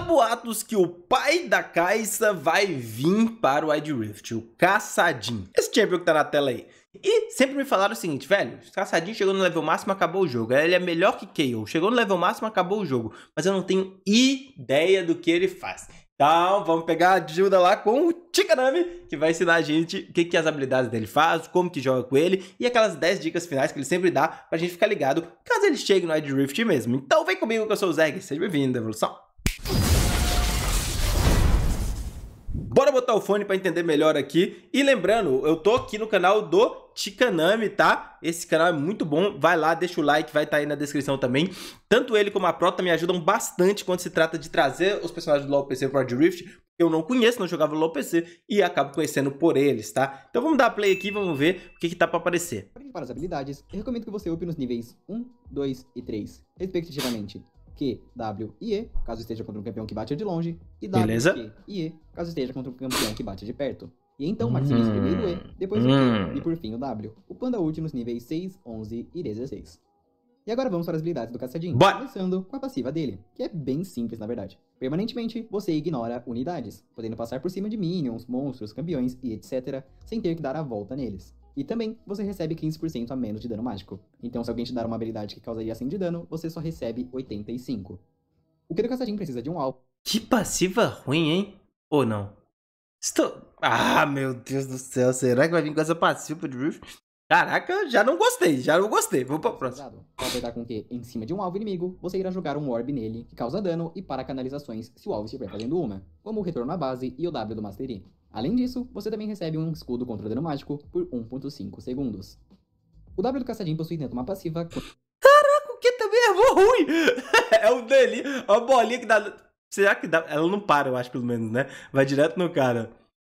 boatos que o pai da Caixa vai vir para o Wide Rift, o Caçadinho. Esse champion que tá na tela aí. E sempre me falaram o seguinte, velho, Caçadinho chegou no level máximo, acabou o jogo. Ele é melhor que KO, chegou no level máximo, acabou o jogo. Mas eu não tenho ideia do que ele faz. Então, vamos pegar a ajuda lá com o Tikanami, que vai ensinar a gente o que, que as habilidades dele faz, como que joga com ele e aquelas 10 dicas finais que ele sempre dá pra gente ficar ligado caso ele chegue no Ed Rift mesmo. Então, vem comigo que eu sou o Zeg, seja bem-vindo, evolução! botar o fone para entender melhor aqui. E lembrando, eu tô aqui no canal do Tikanami, tá? Esse canal é muito bom, vai lá, deixa o like, vai estar tá aí na descrição também. Tanto ele como a Prota me ajudam bastante quando se trata de trazer os personagens do LoL PC para o Rift. Eu não conheço, não jogava LoL PC e acabo conhecendo por eles, tá? Então vamos dar play aqui vamos ver o que que tá para aparecer. Para as habilidades, eu recomendo que você up nos níveis 1, 2 e 3, respectivamente. Q, W e E, caso esteja contra um campeão que bate de longe, e W, e E, caso esteja contra um campeão que bate de perto. E então maximize hum, primeiro o E, depois hum. o Q hum. e por fim o W, upando a ult nos níveis 6, 11 e 16. E agora vamos para as habilidades do caçadinho, começando com a passiva dele, que é bem simples na verdade. Permanentemente, você ignora unidades, podendo passar por cima de minions, monstros, campeões e etc, sem ter que dar a volta neles. E também, você recebe 15% a menos de dano mágico. Então, se alguém te dar uma habilidade que causaria 100 de dano, você só recebe 85. O que Caçadinho precisa de um alvo. Que passiva ruim, hein? Ou não? Estou... Ah, meu Deus do céu, será que vai vir com essa passiva de Drift? Caraca, já não gostei, já não gostei. Vou pra próxima. Pra apertar com que, em cima de um alvo inimigo, você irá jogar um orb nele, que causa dano e para canalizações se o alvo estiver fazendo uma, como o retorno à base e o W do Mastery. Além disso, você também recebe um escudo contra dano mágico por 1.5 segundos. O W do caçadinho possui dentro uma passiva... Caraca, o que também é ruim! é o dele, a bolinha que dá... Será que dá... Ela não para, eu acho, pelo menos, né? Vai direto no cara.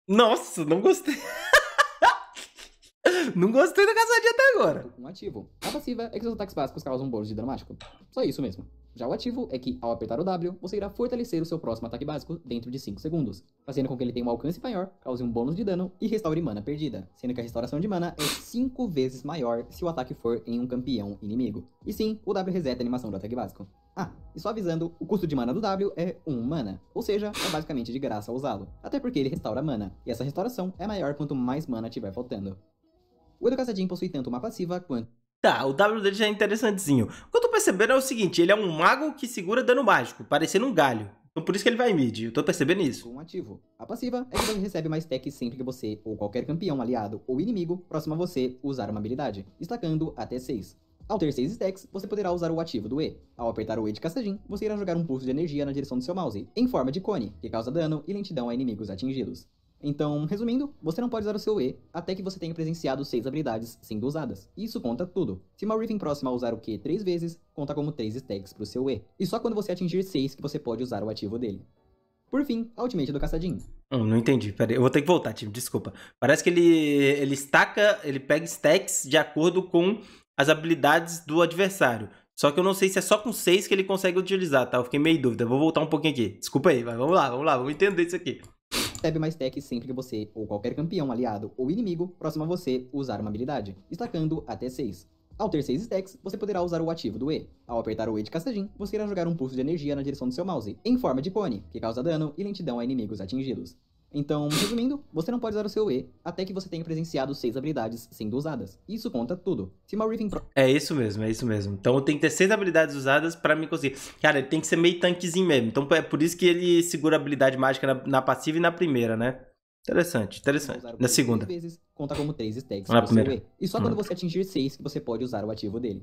Nossa, não gostei. Não gostei da caçadinha até agora. Um ativo. A passiva é que seus ataques básicos causam um bônus de dramático. Só isso mesmo. Já o ativo é que, ao apertar o W, você irá fortalecer o seu próximo ataque básico dentro de 5 segundos, fazendo com que ele tenha um alcance maior, cause um bônus de dano e restaure mana perdida, sendo que a restauração de mana é 5 vezes maior se o ataque for em um campeão inimigo. E sim, o W reseta a animação do ataque básico. Ah, e só avisando, o custo de mana do W é 1 mana, ou seja, é basicamente de graça usá-lo, até porque ele restaura mana, e essa restauração é maior quanto mais mana tiver faltando. O Caçadinho possui tanto uma passiva quanto. Tá, o W dele já é interessantezinho. O que eu tô percebendo é o seguinte: ele é um mago que segura dano mágico, parecendo um galho. Então por isso que ele vai mid, eu tô percebendo isso. Um ativo. A passiva é que você recebe mais tech sempre que você, ou qualquer campeão, aliado ou inimigo, próximo a você, usar uma habilidade, destacando até 6. Ao ter 6 stacks, você poderá usar o ativo do E. Ao apertar o E de Caçadin, você irá jogar um pulso de energia na direção do seu mouse, em forma de cone, que causa dano e lentidão a inimigos atingidos. Então, resumindo, você não pode usar o seu E até que você tenha presenciado seis habilidades sendo usadas. Isso conta tudo. Se uma Riven próxima usar o Q três vezes, conta como três stacks pro seu E. E só quando você atingir seis que você pode usar o ativo dele. Por fim, a ultimate do caçadinho. Hum, não entendi, peraí. Eu vou ter que voltar, time, desculpa. Parece que ele, ele estaca, ele pega stacks de acordo com as habilidades do adversário. Só que eu não sei se é só com 6 que ele consegue utilizar, tá? Eu fiquei meio em dúvida. Vou voltar um pouquinho aqui. Desculpa aí, mas vamos lá, vamos lá, vamos entender isso aqui. Recebe mais tech sempre que você, ou qualquer campeão, aliado ou inimigo próximo a você, usar uma habilidade, destacando até 6. Ao ter 6 stacks, você poderá usar o ativo do E. Ao apertar o E de Castajin, você irá jogar um pulso de energia na direção do seu mouse, em forma de cone, que causa dano e lentidão a inimigos atingidos. Então, resumindo, você não pode usar o seu E até que você tenha presenciado seis habilidades sendo usadas. Isso conta tudo. Se uma Riven Pro... É isso mesmo, é isso mesmo. Então tem que ter seis habilidades usadas para me conseguir. Cara, ele tem que ser meio tanquezinho mesmo. Então é por isso que ele segura a habilidade mágica na, na passiva e na primeira, né? Interessante, interessante. Na segunda. Vezes, conta como três stacks na primeira. E. só hum. quando você atingir seis que você pode usar o ativo dele.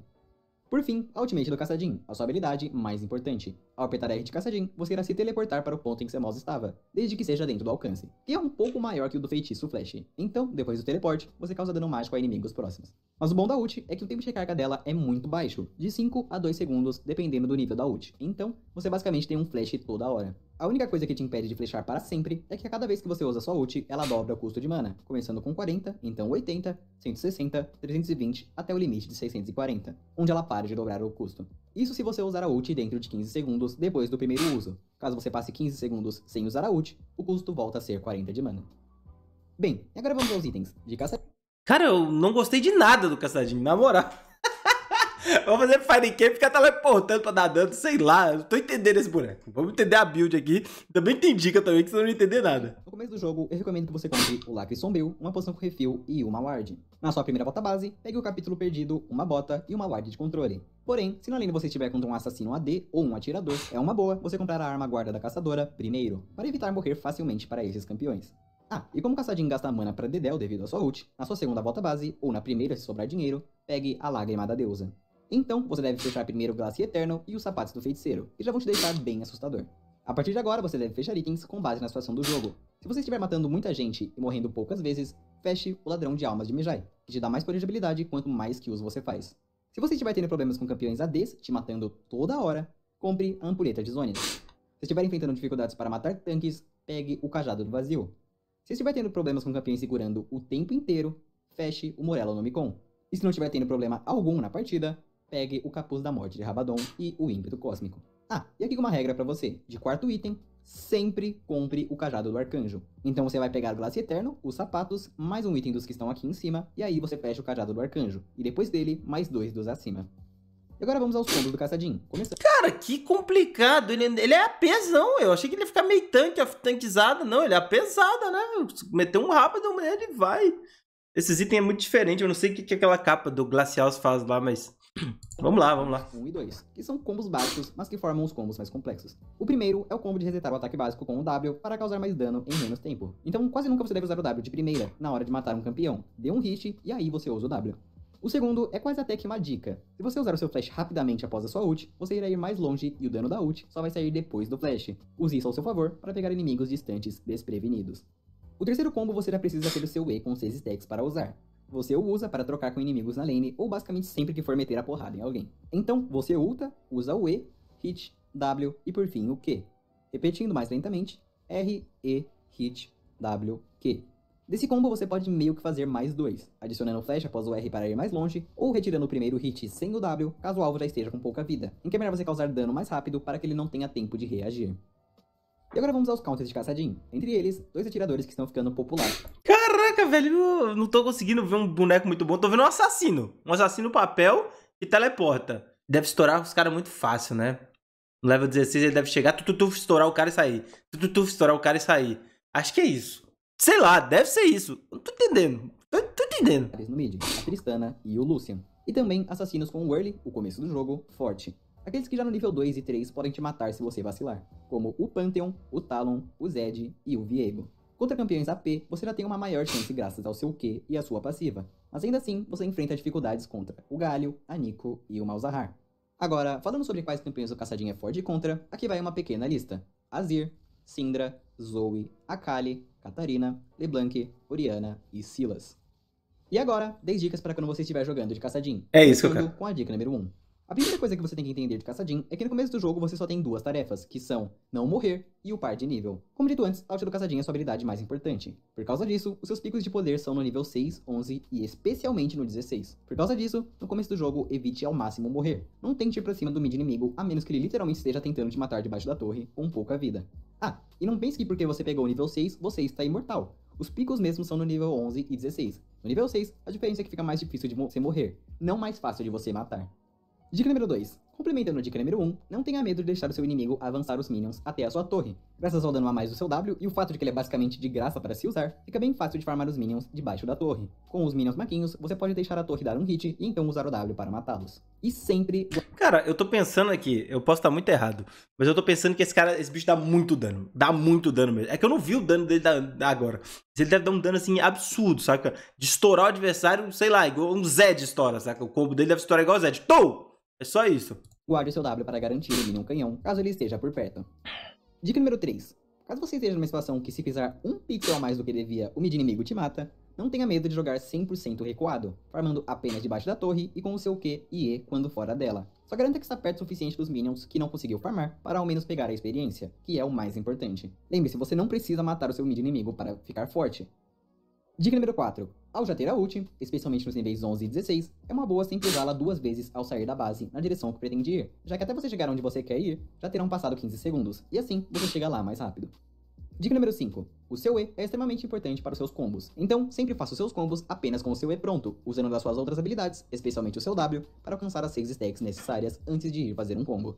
Por fim, a ultimate do caçadinho, a sua habilidade mais importante. Ao apertar R de caçadinho, você irá se teleportar para o ponto em que seu mouse estava, desde que seja dentro do alcance, que é um pouco maior que o do feitiço Flash. Então, depois do teleporte, você causa dano mágico a inimigos próximos. Mas o bom da ult é que o tempo de recarga dela é muito baixo, de 5 a 2 segundos, dependendo do nível da ult. Então, você basicamente tem um flash toda hora. A única coisa que te impede de flechar para sempre é que a cada vez que você usa sua ult, ela dobra o custo de mana, começando com 40, então 80, 160, 320 até o limite de 640, onde ela para de dobrar o custo. Isso se você usar a ult dentro de 15 segundos depois do primeiro uso. Caso você passe 15 segundos sem usar a ult, o custo volta a ser 40 de mana. Bem, agora vamos aos itens de caçadinho. Cara, eu não gostei de nada do caçadinho, na moral. Vamos fazer Fire Camp, ficar teleportando pra dar dano, sei lá. Não tô entendendo esse boneco. Vamos entender a build aqui. Também tem dica também que você não entender nada. No começo do jogo, eu recomendo que você compre o Lacre Sombrio, uma poção com refil e uma ward. Na sua primeira bota base, pegue o capítulo perdido, uma bota e uma ward de controle. Porém, se na lane você estiver contra um assassino AD ou um atirador, é uma boa você comprar a arma guarda da caçadora primeiro, para evitar morrer facilmente para esses campeões. Ah, e como caçadinho gasta mana para Dedel devido à sua ult, na sua segunda volta base, ou na primeira se sobrar dinheiro, pegue a Lágrima da Deusa. Então, você deve fechar primeiro o Glace Eterno e os sapatos do feiticeiro, que já vão te deixar bem assustador. A partir de agora, você deve fechar itens com base na situação do jogo. Se você estiver matando muita gente e morrendo poucas vezes, feche o Ladrão de Almas de Mejai, que te dá mais planejabilidade quanto mais kills você faz. Se você estiver tendo problemas com campeões ADs te matando toda hora, compre a ampulheta de zones. Se estiver enfrentando dificuldades para matar tanques, pegue o Cajado do Vazio. Se estiver tendo problemas com campeões segurando o tempo inteiro, feche o Morello no E se não estiver tendo problema algum na partida, pegue o Capuz da Morte de Rabadon e o Ímpeto Cósmico. Ah, e aqui uma regra para você. De quarto item, sempre compre o Cajado do Arcanjo. Então você vai pegar o Glace Eterno, os sapatos, mais um item dos que estão aqui em cima, e aí você fecha o Cajado do Arcanjo. E depois dele, mais dois dos acima. E agora vamos aos combos do caçadinho. Começando. Cara, que complicado. Ele, ele é apesão. Eu achei que ele ia ficar meio tanque, tanquizado. Não, ele é pesada, né? Meteu um rápido, né? ele vai. Esses itens é muito diferente. Eu não sei o que, que aquela capa do glacial faz lá, mas Vamos lá, vamos lá. 1 um e 2, que são combos básicos, mas que formam os combos mais complexos. O primeiro é o combo de resetar o ataque básico com o W para causar mais dano em menos tempo. Então, quase nunca você deve usar o W de primeira na hora de matar um campeão. Dê um hit e aí você usa o W. O segundo é quase até que uma dica. Se você usar o seu flash rapidamente após a sua ult, você irá ir mais longe e o dano da ult só vai sair depois do flash. Use isso ao seu favor para pegar inimigos distantes desprevenidos. O terceiro combo você já precisa ter o seu E com 6 stacks para usar. Você o usa para trocar com inimigos na lane, ou basicamente sempre que for meter a porrada em alguém. Então, você ulta, usa o E, hit, W e por fim o Q. Repetindo mais lentamente, R, E, hit, W, Q. Desse combo você pode meio que fazer mais dois, adicionando flash após o R para ir mais longe, ou retirando o primeiro hit sem o W, caso o alvo já esteja com pouca vida, em que é melhor você causar dano mais rápido para que ele não tenha tempo de reagir. E agora vamos aos counters de caçadinho, entre eles, dois atiradores que estão ficando populares velho, eu não tô conseguindo ver um boneco muito bom. Tô vendo um assassino. Um assassino papel e teleporta. Deve estourar os caras muito fácil, né? No level 16 ele deve chegar, tututuf, estourar o cara e sair. Tututuf, estourar o cara e sair. Acho que é isso. Sei lá, deve ser isso. Não tô entendendo. Tô, tô entendendo. No mid, a Tristana e o Lucian. E também assassinos com o Whirly, o começo do jogo, forte. Aqueles que já no nível 2 e 3 podem te matar se você vacilar, como o Pantheon, o Talon, o Zed e o Viego. Contra campeões AP, você já tem uma maior chance graças ao seu Q e à sua passiva, mas ainda assim você enfrenta dificuldades contra o Galho, a Nico e o Malzahar. Agora, falando sobre quais campeões o Caçadinho é forte contra, aqui vai uma pequena lista. Azir, Sindra, Zoe, Akali, Katarina, LeBlanc, Oriana e Silas. E agora, 10 dicas para quando você estiver jogando de caçadinho. É isso que eu quero. Com a dica número 1. A primeira coisa que você tem que entender de Caçadinho é que no começo do jogo você só tem duas tarefas, que são não morrer e o par de nível. Como dito antes, a ult do Caçadinho é sua habilidade mais importante. Por causa disso, os seus picos de poder são no nível 6, 11 e especialmente no 16. Por causa disso, no começo do jogo, evite ao máximo morrer. Não tente ir pra cima do mid inimigo, a menos que ele literalmente esteja tentando te matar debaixo da torre, com pouca vida. Ah, e não pense que porque você pegou o nível 6, você está imortal. Os picos mesmo são no nível 11 e 16. No nível 6, a diferença é que fica mais difícil de você morrer, não mais fácil de você matar. Dica número 2. Complementando a dica número 1, um, não tenha medo de deixar o seu inimigo avançar os minions até a sua torre. Graças ao dano a mais do seu W e o fato de que ele é basicamente de graça para se usar, fica bem fácil de farmar os minions debaixo da torre. Com os minions maquinhos, você pode deixar a torre dar um hit e então usar o W para matá-los. E sempre... Cara, eu tô pensando aqui, eu posso estar muito errado, mas eu tô pensando que esse cara, esse bicho dá muito dano. Dá muito dano mesmo. É que eu não vi o dano dele da, da agora. Ele deve dar um dano assim absurdo, saca? De estourar o adversário, sei lá, igual um Zed estoura, saca? O combo dele deve estourar igual o Zed. Tou! É só isso. Guarde o seu W para garantir ele um canhão, caso ele esteja por perto. Dica número 3. Caso você esteja numa situação que se pisar um pixel a mais do que devia, o mid-inimigo te mata, não tenha medo de jogar 100% recuado, farmando apenas debaixo da torre e com o seu Q e E quando fora dela. Só garanta que está perto o suficiente dos minions que não conseguiu farmar para ao menos pegar a experiência, que é o mais importante. Lembre-se, você não precisa matar o seu mid inimigo para ficar forte. Dica número 4. Ao já ter a ult, especialmente nos níveis 11 e 16, é uma boa sempre usá-la duas vezes ao sair da base na direção que pretende ir, já que até você chegar onde você quer ir, já terão passado 15 segundos, e assim você chega lá mais rápido. Dica número 5. O seu E é extremamente importante para os seus combos, então sempre faça os seus combos apenas com o seu E pronto, usando das suas outras habilidades, especialmente o seu W, para alcançar as 6 stacks necessárias antes de ir fazer um combo.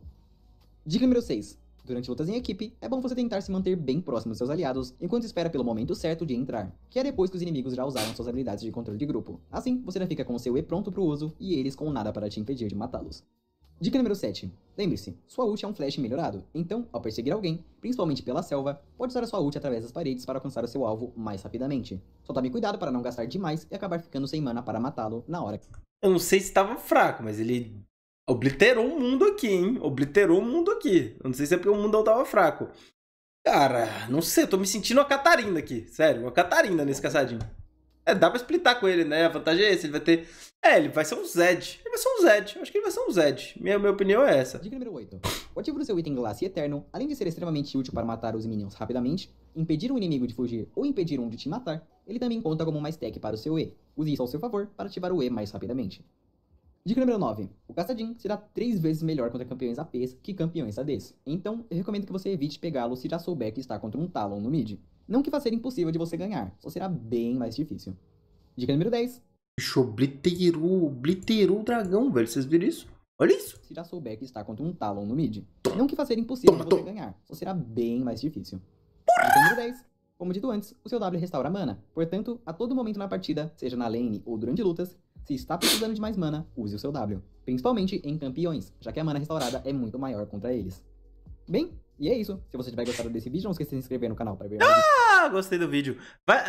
Dica número 6. Durante lutas em equipe, é bom você tentar se manter bem próximo dos seus aliados enquanto espera pelo momento certo de entrar, que é depois que os inimigos já usaram suas habilidades de controle de grupo. Assim, você já fica com o seu E pronto para o uso e eles com nada para te impedir de matá-los. Dica número 7. Lembre-se, sua ult é um flash melhorado, então, ao perseguir alguém, principalmente pela selva, pode usar a sua ult através das paredes para alcançar o seu alvo mais rapidamente. Só tome cuidado para não gastar demais e acabar ficando sem mana para matá-lo na hora. Eu não sei se estava fraco, mas ele Obliterou o mundo aqui, hein? Obliterou o mundo aqui. Eu não sei se é porque o mundão tava fraco. Cara, não sei, eu tô me sentindo uma Catarina aqui. Sério, uma Catarina nesse caçadinho. É, dá pra splitar com ele, né? A vantagem é essa, ele vai ter... É, ele vai ser um Zed. Ele vai ser um Zed. Acho que ele vai ser um Zed. Minha, minha opinião é essa. Dica número 8. O ativo do seu item Glace Eterno, além de ser extremamente útil para matar os minions rapidamente, impedir um inimigo de fugir ou impedir um de te matar, ele também conta como uma stack para o seu E. Use isso ao seu favor para ativar o E mais rapidamente. Dica número 9. O caçadinho será 3 vezes melhor contra campeões APs que campeões ADs. Então, eu recomendo que você evite pegá-lo se já souber que está contra um Talon no mid. Não que vá ser impossível de você ganhar, só será bem mais difícil. Dica número 10. Bicho, obliterou, obliterou o dragão, velho. Vocês viram isso? Olha isso! Se já souber que está contra um Talon no mid. Não que vá ser impossível toma, de você toma. ganhar, só será bem mais difícil. Porra! Dica número 10. Como dito antes, o seu W restaura mana. Portanto, a todo momento na partida, seja na lane ou durante lutas, se está precisando de mais mana, use o seu W, principalmente em campeões, já que a mana restaurada é muito maior contra eles. Bem, e é isso. Se você tiver gostado desse vídeo, não esqueça de se inscrever no canal para ver mais. Ah, gostei do vídeo.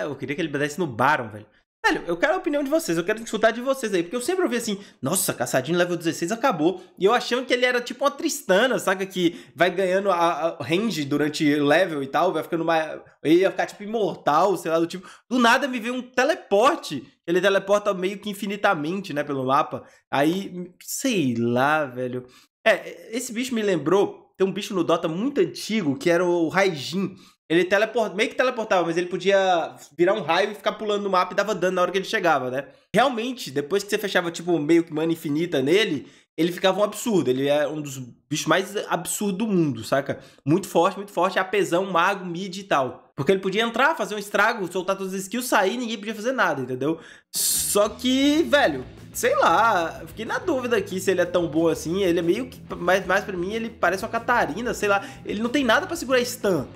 eu queria que ele desse no Baron, velho. Velho, eu quero a opinião de vocês, eu quero escutar de vocês aí, porque eu sempre ouvi assim, nossa, Caçadinho level 16 acabou, e eu achando que ele era tipo uma Tristana, saca, que vai ganhando a, a range durante level e tal, vai ficando mais, ele ia ficar tipo imortal, sei lá, do tipo, do nada me veio um teleporte, ele teleporta meio que infinitamente, né, pelo mapa, aí, sei lá, velho, é, esse bicho me lembrou, tem um bicho no Dota muito antigo, que era o Raijin, ele teleport... meio que teleportava, mas ele podia virar um raio e ficar pulando no mapa e dava dano na hora que ele chegava, né? Realmente, depois que você fechava, tipo, meio que mana infinita nele, ele ficava um absurdo. Ele é um dos bichos mais absurdos do mundo, saca? Muito forte, muito forte, é apesão, mago, mid e tal. Porque ele podia entrar, fazer um estrago, soltar todas as skills, sair e ninguém podia fazer nada, entendeu? Só que, velho, sei lá, fiquei na dúvida aqui se ele é tão bom assim. Ele é meio que. Mais, mais pra mim, ele parece uma Catarina, sei lá. Ele não tem nada para segurar stun.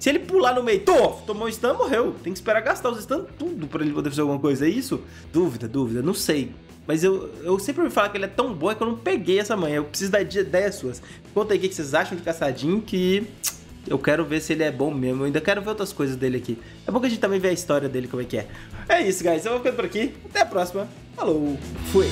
Se ele pular no meio, tô, tomou um stun, morreu. Tem que esperar gastar os stuns tudo pra ele poder fazer alguma coisa, é isso? Dúvida, dúvida, não sei. Mas eu, eu sempre me falar que ele é tão bom é que eu não peguei essa manhã. Eu preciso da ideias suas. Conta aí o que vocês acham de Caçadinho, que eu quero ver se ele é bom mesmo. Eu ainda quero ver outras coisas dele aqui. É bom que a gente também vê a história dele, como é que é. É isso, guys. Eu vou ficando por aqui. Até a próxima. Falou. Fui.